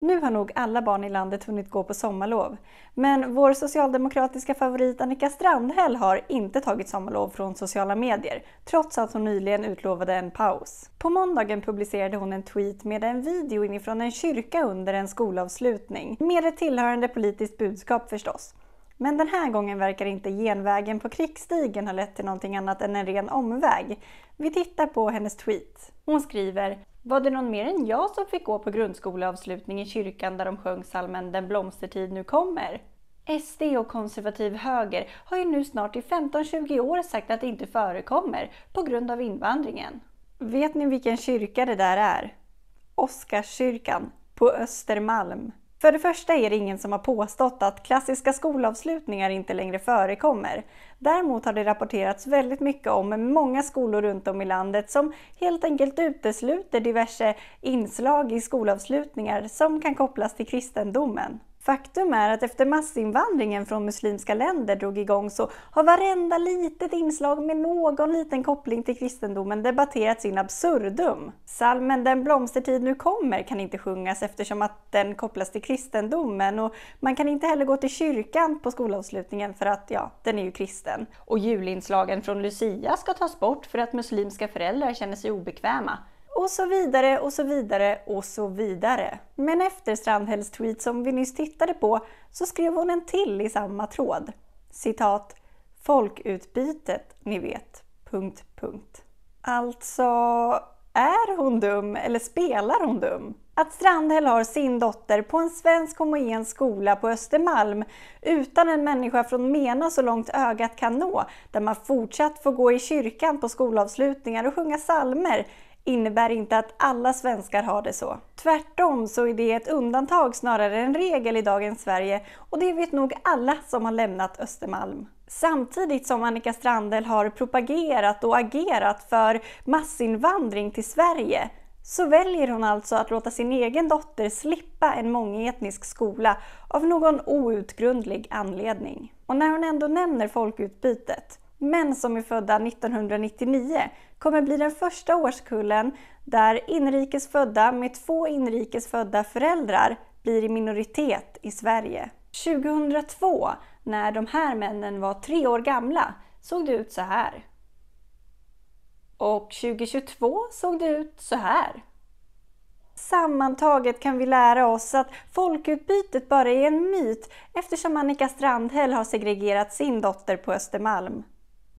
Nu har nog alla barn i landet hunnit gå på sommarlov. Men vår socialdemokratiska favorit Annika Strandhäll har inte tagit sommarlov från sociala medier, trots att hon nyligen utlovade en paus. På måndagen publicerade hon en tweet med en video inifrån en kyrka under en skolavslutning, med ett tillhörande politiskt budskap förstås. Men den här gången verkar inte genvägen på krigsstigen ha lett till någonting annat än en ren omväg. Vi tittar på hennes tweet. Hon skriver var det någon mer än jag som fick gå på grundskoleavslutning i kyrkan där de sjöng salmen Den blomstertid nu kommer? SD och konservativ höger har ju nu snart i 15-20 år sagt att det inte förekommer på grund av invandringen. Vet ni vilken kyrka det där är? Oskarskyrkan på Östermalm. För det första är det ingen som har påstått att klassiska skolavslutningar inte längre förekommer. Däremot har det rapporterats väldigt mycket om många skolor runt om i landet som helt enkelt utesluter diverse inslag i skolavslutningar som kan kopplas till kristendomen. Faktum är att efter massinvandringen från muslimska länder drog igång så har varenda litet inslag med någon liten koppling till kristendomen debatterats in absurdum. Salmen Den blomstertid nu kommer kan inte sjungas eftersom att den kopplas till kristendomen och man kan inte heller gå till kyrkan på skolavslutningen för att, ja, den är ju kristen. Och julinslagen från Lucia ska tas bort för att muslimska föräldrar känner sig obekväma och så vidare och så vidare och så vidare. Men efter Strandhälls tweet som vi nyss tittade på så skrev hon en till i samma tråd. Citat. Folkutbytet, ni vet. Punkt, punkt. Alltså, är hon dum eller spelar hon dum? Att Strandhäll har sin dotter på en svensk homogen skola på Östermalm utan en människa från Mena så långt ögat kan nå, där man fortsatt får gå i kyrkan på skolavslutningar och sjunga salmer innebär inte att alla svenskar har det så. Tvärtom så är det ett undantag snarare än regel i dagens Sverige och det vet nog alla som har lämnat Östermalm. Samtidigt som Annika Strandell har propagerat och agerat för massinvandring till Sverige så väljer hon alltså att låta sin egen dotter slippa en mångetnisk skola av någon outgrundlig anledning. Och när hon ändå nämner folkutbytet Män som är födda 1999 kommer bli den första årskullen där inrikes födda med två inrikes födda föräldrar blir i minoritet i Sverige. 2002, när de här männen var tre år gamla, såg det ut så här. Och 2022 såg det ut så här. Sammantaget kan vi lära oss att folkutbytet bara är en myt eftersom Annika Strandhäll har segregerat sin dotter på Östermalm.